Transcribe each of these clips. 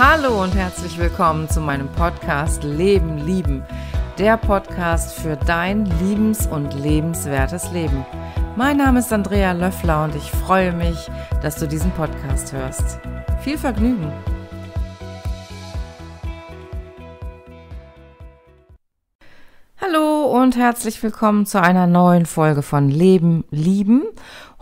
Hallo und herzlich willkommen zu meinem Podcast Leben lieben, der Podcast für dein liebens- und lebenswertes Leben. Mein Name ist Andrea Löffler und ich freue mich, dass du diesen Podcast hörst. Viel Vergnügen! Hallo und herzlich willkommen zu einer neuen Folge von Leben lieben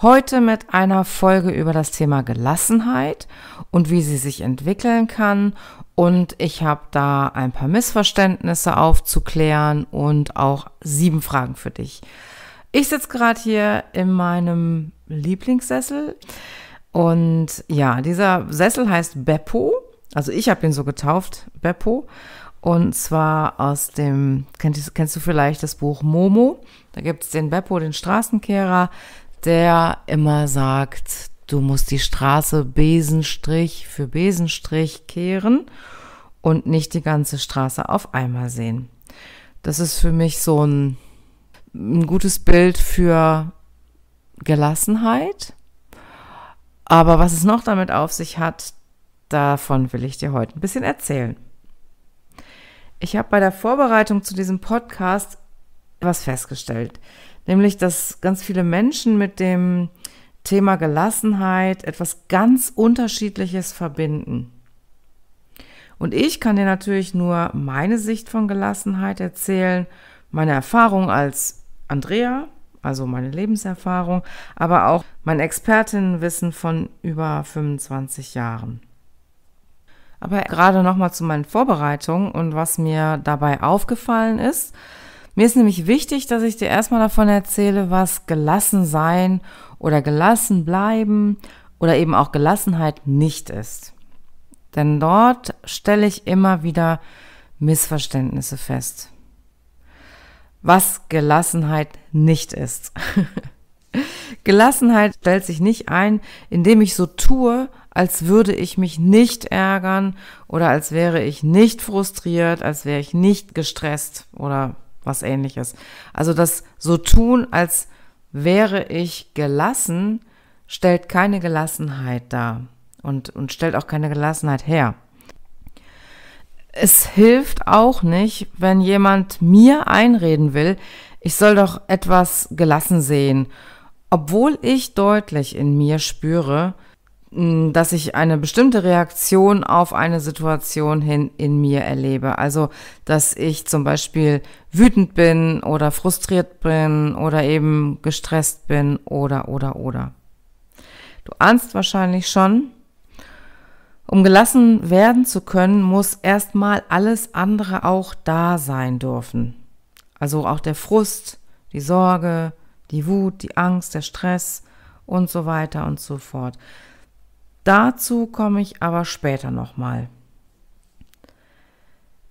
Heute mit einer Folge über das Thema Gelassenheit und wie sie sich entwickeln kann. Und ich habe da ein paar Missverständnisse aufzuklären und auch sieben Fragen für dich. Ich sitze gerade hier in meinem Lieblingssessel. Und ja, dieser Sessel heißt Beppo. Also ich habe ihn so getauft, Beppo. Und zwar aus dem, kennst, du vielleicht das Buch Momo? Da gibt es den Beppo, den Straßenkehrer, der immer sagt, du musst die Straße Besenstrich für Besenstrich kehren und nicht die ganze Straße auf einmal sehen. Das ist für mich so ein, ein gutes Bild für Gelassenheit. Aber was es noch damit auf sich hat, davon will ich dir heute ein bisschen erzählen. Ich habe bei der Vorbereitung zu diesem Podcast was festgestellt nämlich dass ganz viele Menschen mit dem Thema Gelassenheit etwas ganz Unterschiedliches verbinden. Und ich kann dir natürlich nur meine Sicht von Gelassenheit erzählen, meine Erfahrung als Andrea, also meine Lebenserfahrung, aber auch mein Expertinnenwissen von über 25 Jahren. Aber gerade nochmal zu meinen Vorbereitungen und was mir dabei aufgefallen ist, mir ist nämlich wichtig, dass ich dir erstmal davon erzähle, was gelassen sein oder gelassen bleiben oder eben auch Gelassenheit nicht ist. Denn dort stelle ich immer wieder Missverständnisse fest. Was Gelassenheit nicht ist. Gelassenheit stellt sich nicht ein, indem ich so tue, als würde ich mich nicht ärgern oder als wäre ich nicht frustriert, als wäre ich nicht gestresst oder was ähnliches. Also das so tun, als wäre ich gelassen, stellt keine Gelassenheit dar und, und stellt auch keine Gelassenheit her. Es hilft auch nicht, wenn jemand mir einreden will, ich soll doch etwas gelassen sehen, obwohl ich deutlich in mir spüre, dass ich eine bestimmte Reaktion auf eine Situation hin in mir erlebe. Also, dass ich zum Beispiel wütend bin oder frustriert bin oder eben gestresst bin oder, oder, oder. Du ahnst wahrscheinlich schon, um gelassen werden zu können, muss erstmal alles andere auch da sein dürfen. Also auch der Frust, die Sorge, die Wut, die Angst, der Stress und so weiter und so fort. Dazu komme ich aber später nochmal.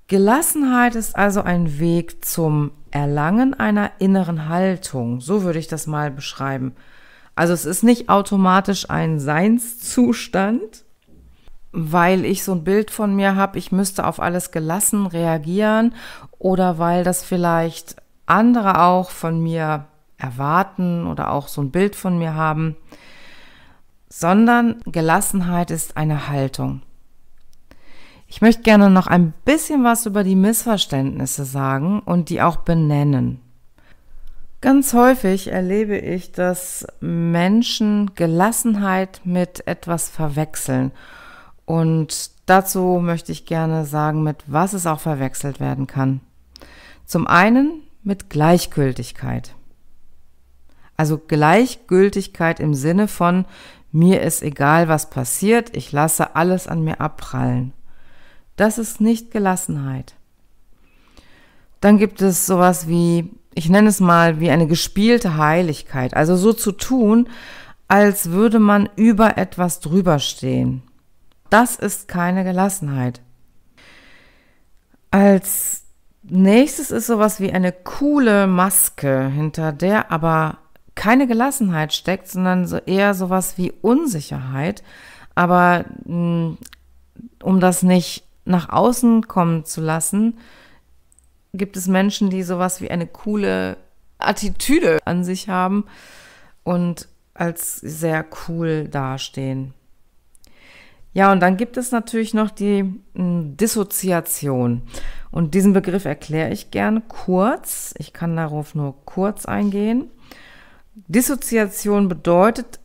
Gelassenheit ist also ein Weg zum Erlangen einer inneren Haltung. So würde ich das mal beschreiben. Also es ist nicht automatisch ein Seinszustand, weil ich so ein Bild von mir habe, ich müsste auf alles gelassen reagieren oder weil das vielleicht andere auch von mir erwarten oder auch so ein Bild von mir haben sondern Gelassenheit ist eine Haltung. Ich möchte gerne noch ein bisschen was über die Missverständnisse sagen und die auch benennen. Ganz häufig erlebe ich, dass Menschen Gelassenheit mit etwas verwechseln. Und dazu möchte ich gerne sagen, mit was es auch verwechselt werden kann. Zum einen mit Gleichgültigkeit. Also Gleichgültigkeit im Sinne von, mir ist egal, was passiert, ich lasse alles an mir abprallen. Das ist nicht Gelassenheit. Dann gibt es sowas wie, ich nenne es mal wie eine gespielte Heiligkeit, also so zu tun, als würde man über etwas drüber stehen. Das ist keine Gelassenheit. Als nächstes ist sowas wie eine coole Maske, hinter der aber keine Gelassenheit steckt, sondern so eher sowas wie Unsicherheit. Aber hm, um das nicht nach außen kommen zu lassen, gibt es Menschen, die sowas wie eine coole Attitüde an sich haben und als sehr cool dastehen. Ja, und dann gibt es natürlich noch die hm, Dissoziation. Und diesen Begriff erkläre ich gerne kurz. Ich kann darauf nur kurz eingehen. Dissoziation bedeutet,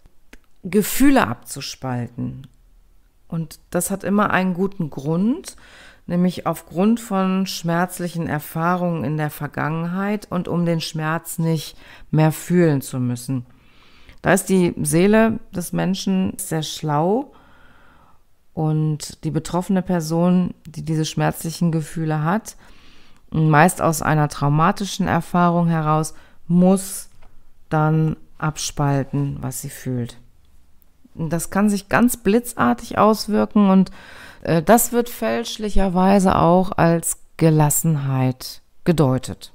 Gefühle abzuspalten. Und das hat immer einen guten Grund, nämlich aufgrund von schmerzlichen Erfahrungen in der Vergangenheit und um den Schmerz nicht mehr fühlen zu müssen. Da ist die Seele des Menschen sehr schlau und die betroffene Person, die diese schmerzlichen Gefühle hat, meist aus einer traumatischen Erfahrung heraus, muss dann abspalten, was sie fühlt. das kann sich ganz blitzartig auswirken und äh, das wird fälschlicherweise auch als Gelassenheit gedeutet.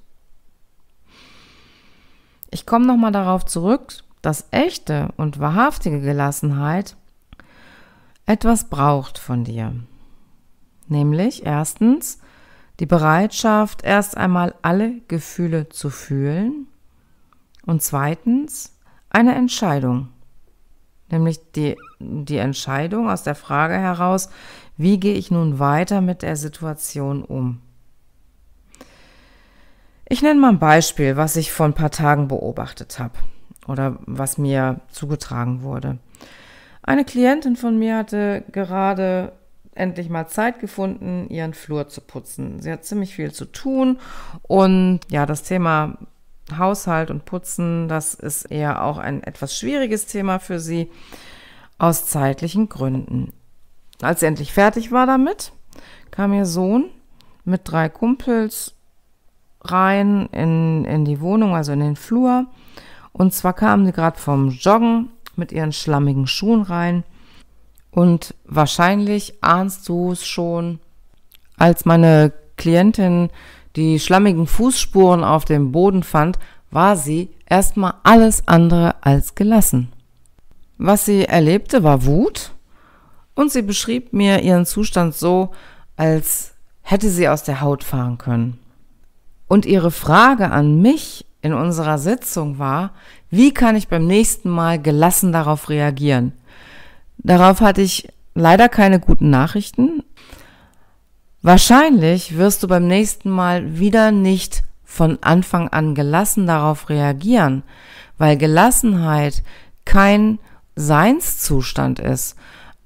Ich komme nochmal darauf zurück, dass echte und wahrhaftige Gelassenheit etwas braucht von dir. Nämlich erstens die Bereitschaft, erst einmal alle Gefühle zu fühlen und zweitens eine Entscheidung, nämlich die, die Entscheidung aus der Frage heraus, wie gehe ich nun weiter mit der Situation um? Ich nenne mal ein Beispiel, was ich vor ein paar Tagen beobachtet habe oder was mir zugetragen wurde. Eine Klientin von mir hatte gerade endlich mal Zeit gefunden, ihren Flur zu putzen. Sie hat ziemlich viel zu tun und ja, das Thema Haushalt und Putzen, das ist eher auch ein etwas schwieriges Thema für sie aus zeitlichen Gründen. Als sie endlich fertig war damit, kam ihr Sohn mit drei Kumpels rein in, in die Wohnung, also in den Flur. Und zwar kamen sie gerade vom Joggen mit ihren schlammigen Schuhen rein. Und wahrscheinlich ahnst du es schon, als meine Klientin die schlammigen Fußspuren auf dem Boden fand, war sie erstmal alles andere als gelassen. Was sie erlebte, war Wut und sie beschrieb mir ihren Zustand so, als hätte sie aus der Haut fahren können. Und ihre Frage an mich in unserer Sitzung war, wie kann ich beim nächsten Mal gelassen darauf reagieren? Darauf hatte ich leider keine guten Nachrichten. Wahrscheinlich wirst du beim nächsten Mal wieder nicht von Anfang an gelassen darauf reagieren, weil Gelassenheit kein Seinszustand ist.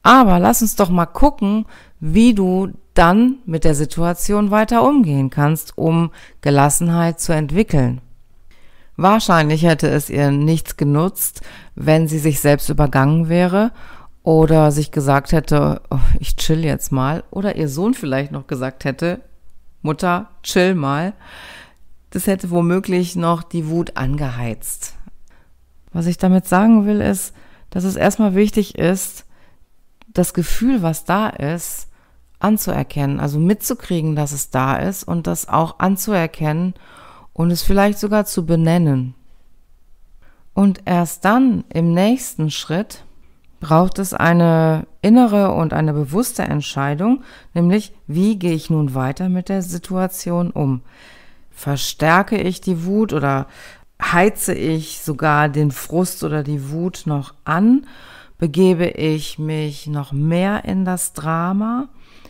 Aber lass uns doch mal gucken, wie du dann mit der Situation weiter umgehen kannst, um Gelassenheit zu entwickeln. Wahrscheinlich hätte es ihr nichts genutzt, wenn sie sich selbst übergangen wäre oder sich gesagt hätte, oh, ich chill jetzt mal, oder ihr Sohn vielleicht noch gesagt hätte, Mutter, chill mal, das hätte womöglich noch die Wut angeheizt. Was ich damit sagen will, ist, dass es erstmal wichtig ist, das Gefühl, was da ist, anzuerkennen, also mitzukriegen, dass es da ist und das auch anzuerkennen und es vielleicht sogar zu benennen. Und erst dann im nächsten Schritt braucht es eine innere und eine bewusste Entscheidung, nämlich wie gehe ich nun weiter mit der Situation um? Verstärke ich die Wut oder heize ich sogar den Frust oder die Wut noch an? Begebe ich mich noch mehr in das Drama,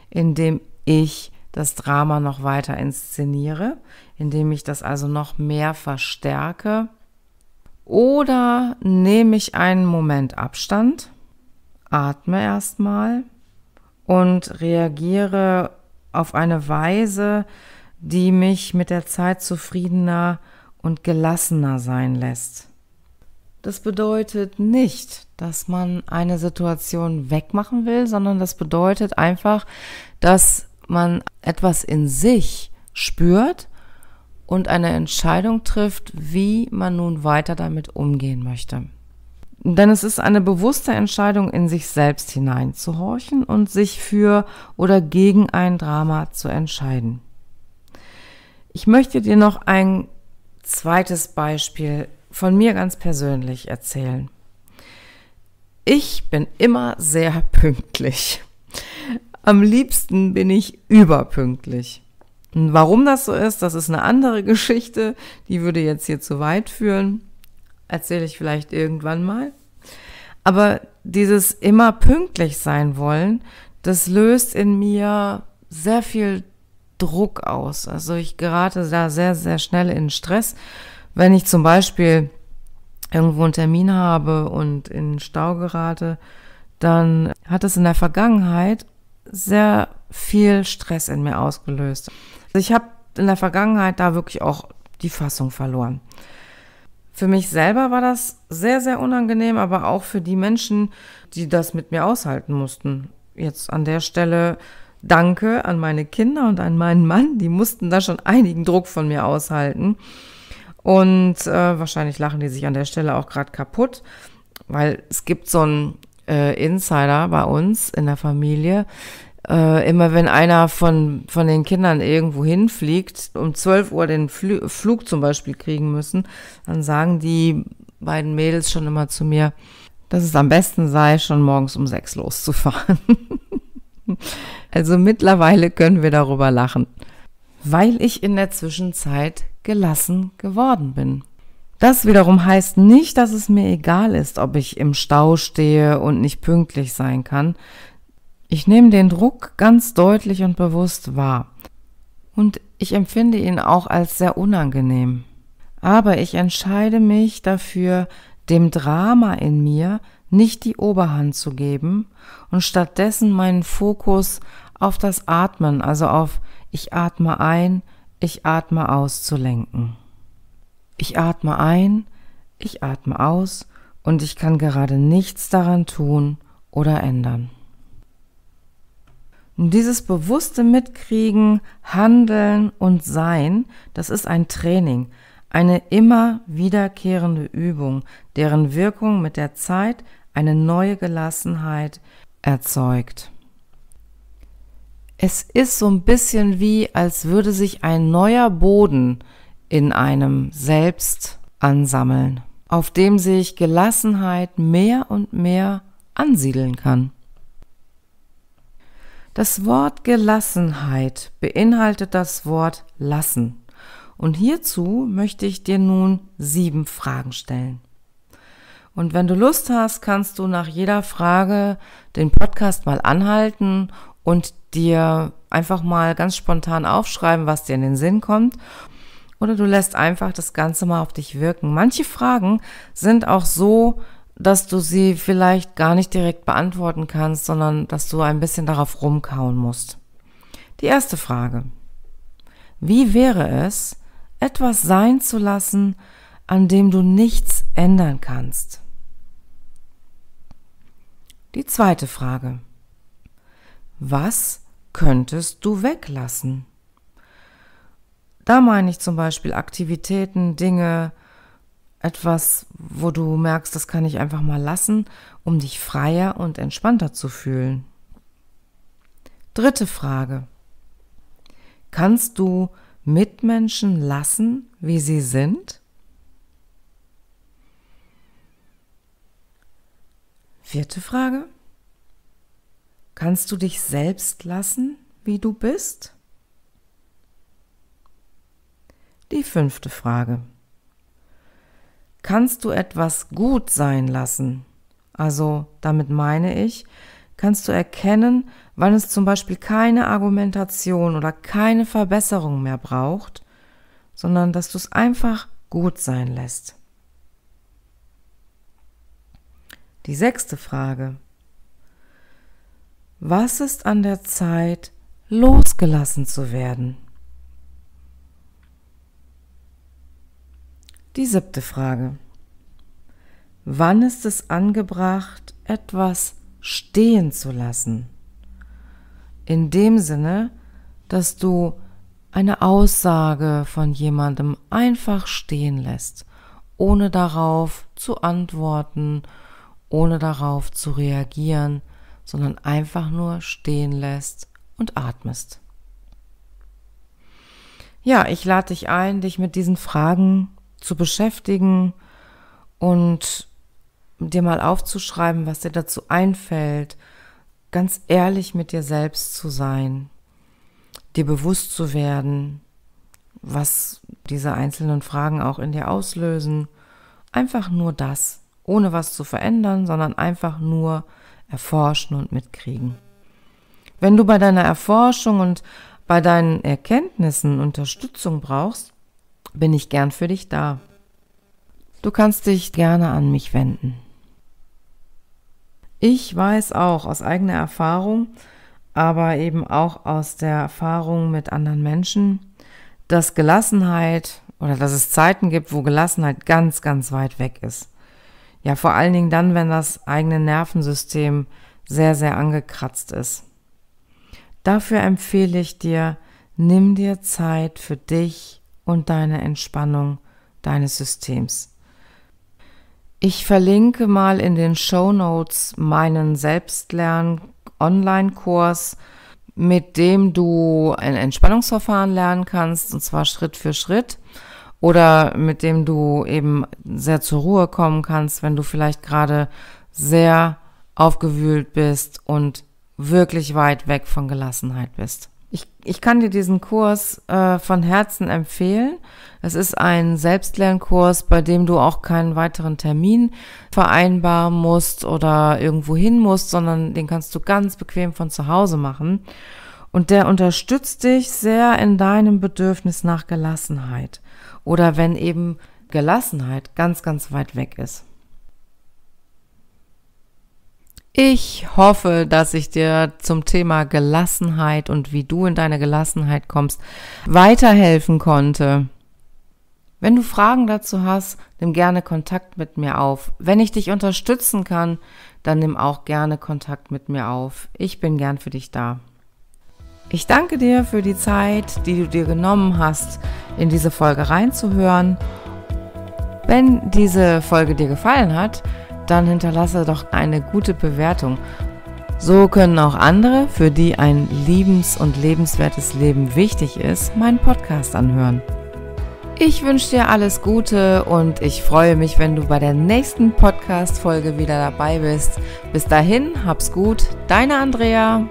indem ich das Drama noch weiter inszeniere, indem ich das also noch mehr verstärke? Oder nehme ich einen Moment Abstand? Atme erstmal und reagiere auf eine Weise, die mich mit der Zeit zufriedener und gelassener sein lässt. Das bedeutet nicht, dass man eine Situation wegmachen will, sondern das bedeutet einfach, dass man etwas in sich spürt und eine Entscheidung trifft, wie man nun weiter damit umgehen möchte. Denn es ist eine bewusste Entscheidung, in sich selbst hineinzuhorchen und sich für oder gegen ein Drama zu entscheiden. Ich möchte dir noch ein zweites Beispiel von mir ganz persönlich erzählen. Ich bin immer sehr pünktlich. Am liebsten bin ich überpünktlich. Und warum das so ist, das ist eine andere Geschichte, die würde jetzt hier zu weit führen. Erzähle ich vielleicht irgendwann mal. Aber dieses immer pünktlich sein wollen, das löst in mir sehr viel Druck aus. Also ich gerate da sehr, sehr schnell in Stress, wenn ich zum Beispiel irgendwo einen Termin habe und in Stau gerate, dann hat es in der Vergangenheit sehr viel Stress in mir ausgelöst. Also ich habe in der Vergangenheit da wirklich auch die Fassung verloren. Für mich selber war das sehr, sehr unangenehm, aber auch für die Menschen, die das mit mir aushalten mussten. Jetzt an der Stelle Danke an meine Kinder und an meinen Mann. Die mussten da schon einigen Druck von mir aushalten. Und äh, wahrscheinlich lachen die sich an der Stelle auch gerade kaputt, weil es gibt so einen äh, Insider bei uns in der Familie, äh, immer wenn einer von, von den Kindern irgendwo hinfliegt, um 12 Uhr den Flü Flug zum Beispiel kriegen müssen, dann sagen die beiden Mädels schon immer zu mir, dass es am besten sei, schon morgens um 6 loszufahren. also mittlerweile können wir darüber lachen, weil ich in der Zwischenzeit gelassen geworden bin. Das wiederum heißt nicht, dass es mir egal ist, ob ich im Stau stehe und nicht pünktlich sein kann, ich nehme den Druck ganz deutlich und bewusst wahr. Und ich empfinde ihn auch als sehr unangenehm. Aber ich entscheide mich dafür, dem Drama in mir nicht die Oberhand zu geben und stattdessen meinen Fokus auf das Atmen, also auf ich atme ein, ich atme aus zu lenken. Ich atme ein, ich atme aus und ich kann gerade nichts daran tun oder ändern dieses bewusste Mitkriegen, Handeln und Sein, das ist ein Training, eine immer wiederkehrende Übung, deren Wirkung mit der Zeit eine neue Gelassenheit erzeugt. Es ist so ein bisschen wie, als würde sich ein neuer Boden in einem selbst ansammeln, auf dem sich Gelassenheit mehr und mehr ansiedeln kann. Das Wort Gelassenheit beinhaltet das Wort lassen. Und hierzu möchte ich dir nun sieben Fragen stellen. Und wenn du Lust hast, kannst du nach jeder Frage den Podcast mal anhalten und dir einfach mal ganz spontan aufschreiben, was dir in den Sinn kommt. Oder du lässt einfach das Ganze mal auf dich wirken. Manche Fragen sind auch so, dass du sie vielleicht gar nicht direkt beantworten kannst, sondern dass du ein bisschen darauf rumkauen musst. Die erste Frage. Wie wäre es, etwas sein zu lassen, an dem du nichts ändern kannst? Die zweite Frage. Was könntest du weglassen? Da meine ich zum Beispiel Aktivitäten, Dinge, etwas, wo du merkst, das kann ich einfach mal lassen, um dich freier und entspannter zu fühlen? Dritte Frage. Kannst du Mitmenschen lassen, wie sie sind? Vierte Frage. Kannst du dich selbst lassen, wie du bist? Die fünfte Frage kannst du etwas gut sein lassen? Also damit meine ich, kannst du erkennen, wann es zum Beispiel keine Argumentation oder keine Verbesserung mehr braucht, sondern dass du es einfach gut sein lässt. Die sechste Frage. Was ist an der Zeit, losgelassen zu werden? Die siebte Frage. Wann ist es angebracht, etwas stehen zu lassen? In dem Sinne, dass du eine Aussage von jemandem einfach stehen lässt, ohne darauf zu antworten, ohne darauf zu reagieren, sondern einfach nur stehen lässt und atmest. Ja, ich lade dich ein, dich mit diesen Fragen zu beschäftigen und dir mal aufzuschreiben, was dir dazu einfällt, ganz ehrlich mit dir selbst zu sein, dir bewusst zu werden, was diese einzelnen Fragen auch in dir auslösen. Einfach nur das, ohne was zu verändern, sondern einfach nur erforschen und mitkriegen. Wenn du bei deiner Erforschung und bei deinen Erkenntnissen Unterstützung brauchst, bin ich gern für dich da. Du kannst dich gerne an mich wenden. Ich weiß auch aus eigener Erfahrung, aber eben auch aus der Erfahrung mit anderen Menschen, dass Gelassenheit oder dass es Zeiten gibt, wo Gelassenheit ganz, ganz weit weg ist. Ja, vor allen Dingen dann, wenn das eigene Nervensystem sehr, sehr angekratzt ist. Dafür empfehle ich dir, nimm dir Zeit für dich und deine Entspannung deines Systems. Ich verlinke mal in den Show Notes meinen Selbstlern-Online-Kurs, mit dem du ein Entspannungsverfahren lernen kannst, und zwar Schritt für Schritt, oder mit dem du eben sehr zur Ruhe kommen kannst, wenn du vielleicht gerade sehr aufgewühlt bist und wirklich weit weg von Gelassenheit bist. Ich, ich kann dir diesen Kurs äh, von Herzen empfehlen. Es ist ein Selbstlernkurs, bei dem du auch keinen weiteren Termin vereinbaren musst oder irgendwo hin musst, sondern den kannst du ganz bequem von zu Hause machen. Und der unterstützt dich sehr in deinem Bedürfnis nach Gelassenheit. Oder wenn eben Gelassenheit ganz, ganz weit weg ist. Ich hoffe, dass ich dir zum Thema Gelassenheit und wie du in deine Gelassenheit kommst, weiterhelfen konnte. Wenn du Fragen dazu hast, nimm gerne Kontakt mit mir auf. Wenn ich dich unterstützen kann, dann nimm auch gerne Kontakt mit mir auf. Ich bin gern für dich da. Ich danke dir für die Zeit, die du dir genommen hast, in diese Folge reinzuhören. Wenn diese Folge dir gefallen hat, dann hinterlasse doch eine gute Bewertung. So können auch andere, für die ein liebens- und lebenswertes Leben wichtig ist, meinen Podcast anhören. Ich wünsche dir alles Gute und ich freue mich, wenn du bei der nächsten Podcast-Folge wieder dabei bist. Bis dahin, hab's gut, deine Andrea.